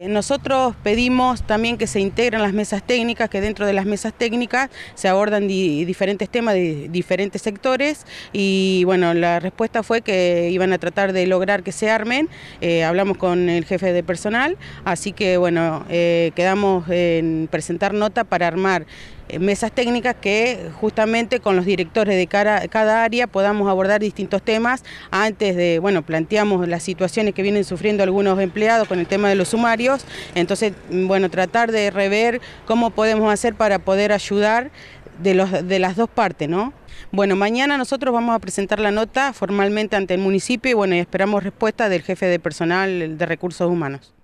Eh, nosotros pedimos también que se integren las mesas técnicas, que dentro de las mesas técnicas se abordan diferentes temas de diferentes sectores y bueno, la respuesta fue que iban a tratar de lograr que se armen, eh, hablamos con el jefe de personal, así que bueno, eh, quedamos en presentar nota para armar mesas técnicas que justamente con los directores de cada área podamos abordar distintos temas antes de, bueno, planteamos las situaciones que vienen sufriendo algunos empleados con el tema de los sumarios, entonces, mm, bueno, tratar de rever cómo podemos hacer para poder ayudar de, los, de las dos partes, ¿no? Bueno, mañana nosotros vamos a presentar la nota formalmente ante el municipio y bueno, esperamos respuesta del jefe de personal de recursos humanos.